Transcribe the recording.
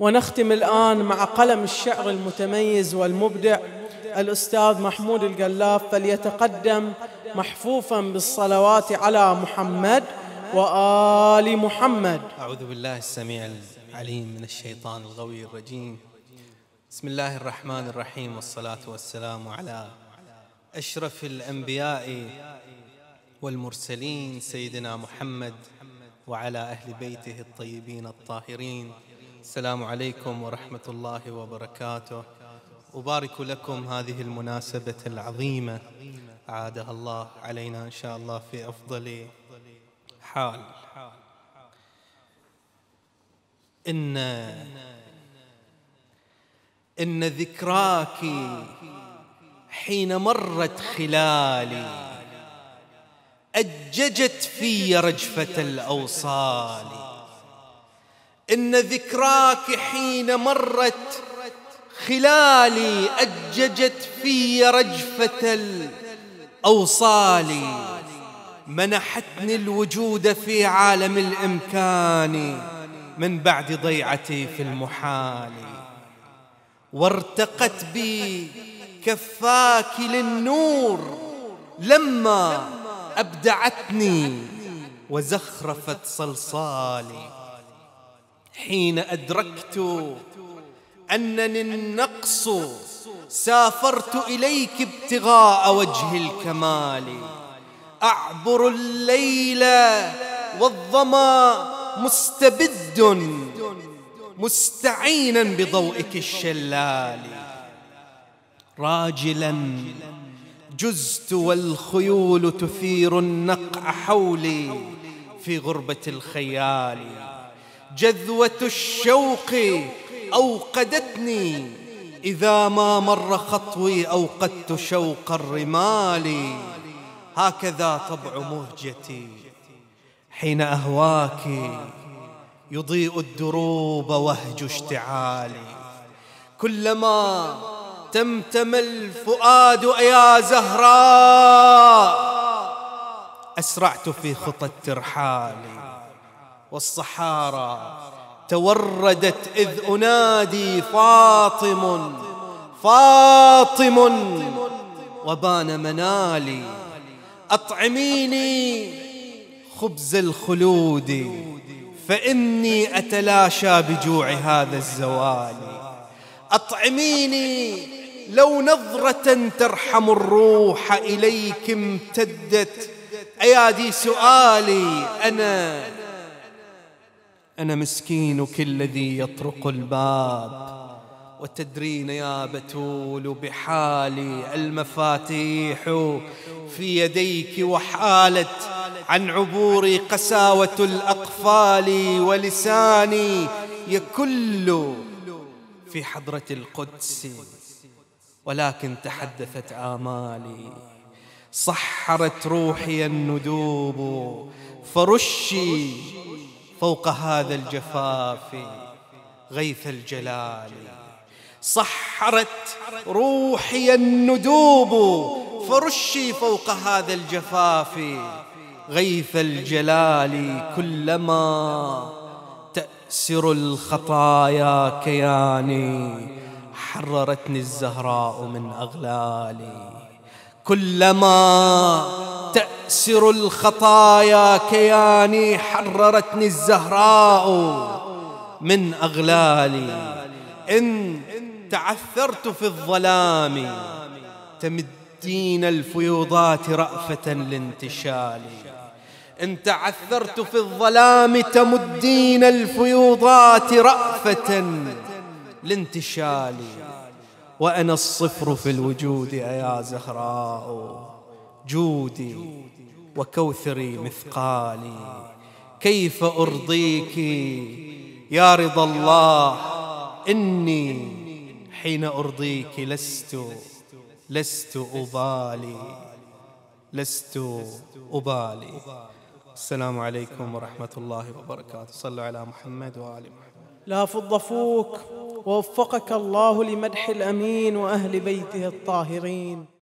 ونختم الآن مع قلم الشعر المتميز والمبدع الأستاذ محمود القلاف فليتقدم محفوفا بالصلوات على محمد وآل محمد أعوذ بالله السميع العليم من الشيطان الغوي الرجيم بسم الله الرحمن الرحيم والصلاة والسلام على أشرف الأنبياء والمرسلين سيدنا محمد وعلى أهل بيته الطيبين الطاهرين السلام عليكم ورحمة الله وبركاته أبارك لكم هذه المناسبة العظيمة عادها الله علينا إن شاء الله في أفضل حال إن إن ذكراك حين مرت خلالي أججت في رجفة الأوصال إن ذكراك حين مرت خلالي أججت في رجفة الأوصال منحتني الوجود في عالم الإمكان من بعد ضيعتي في المحال وارتقت بي كفاك للنور لما أبدعتني وزخرفت صلصالي حين أدركت أنني النقص سافرت إليك ابتغاء وجه الكمال أعبر الليل والظما مستبد مستعينا بضوئك الشلال راجلا جزت والخيول تثير النقع حولي في غربة الخيال جذوة الشوق أوقدتني إذا ما مر خطوي أوقدت شوق الرمال هكذا طبع مهجتي حين أهواك يضيء الدروب وهج اشتعالي كلما تمتم الفؤاد يا زهراء أسرعت في خطى الترحال والصحارى توردت إذ أنادي فاطم فاطم وبان منالي أطعميني خبز الخلود فإني أتلاشى بجوع هذا الزوال أطعميني لو نظرة ترحم الروح إليك امتدت أيادي سؤالي أنا أنا مسكينك الذي يطرق الباب وتدرين يا بتول بحالي المفاتيح في يديك وحالت عن عبوري قساوة الأقفال ولساني يكل في حضرة القدس ولكن تحدثت آمالي صحرت روحي الندوب فرشي فوق هذا الجفاف غيث الجلال صحرت روحي الندوب فرشي فوق هذا الجفاف غيث الجلال كلما تأسر الخطايا كياني حررتني الزهراء من أغلالي كلما تأسر سر الخطايا كياني حررتني الزهراء من أغلالي إن تعثرت في الظلام تمدين الفيوضات رأفة لانتشالي إن تعثرت في الظلام تمدين الفيوضات رأفة لانتشالي وأنا الصفر في الوجود يا زهراء جودي وكوثري مثقالي كيف أرضيك يا رضا الله إني حين أرضيك لست لست أبالي لست أبالي السلام عليكم ورحمة الله وبركاته صلوا على محمد وآل محمد لا فضفوك ووفقك الله لمدح الأمين وأهل بيته الطاهرين